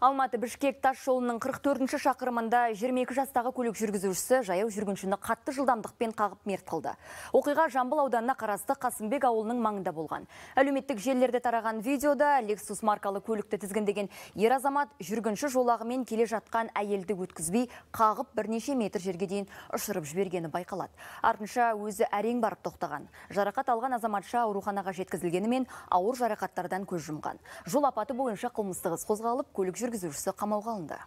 Алматы Бішкек тас жолының 44-ші шақырымында 22 жастағы көлік жүргізушісі жаяу жүргіншіні қатты жылдамдықпен қағып мерт қылды. Оқиға Жамбыл ауданына қарасты Қасымбек ауылының маңында болған. Әлеуметтік желілерде тараған видеода Lexus маркалы көлікті тізгіндеген ер азамат жүргінші жолағымен келе жатқан әйелді өткізбей қағып бірнеше метр жерге дейін ұшырып жібергені байқалады. Артынша өзі әрең барып тоқтаған. Жарақат алған азаматша ауруханаға жеткізілгенімен ауыр жарақаттардан көз жұмған. Жол апаты бойынша қылмыстық іс қозғалып, көлік жүргізушісі қамауға алынды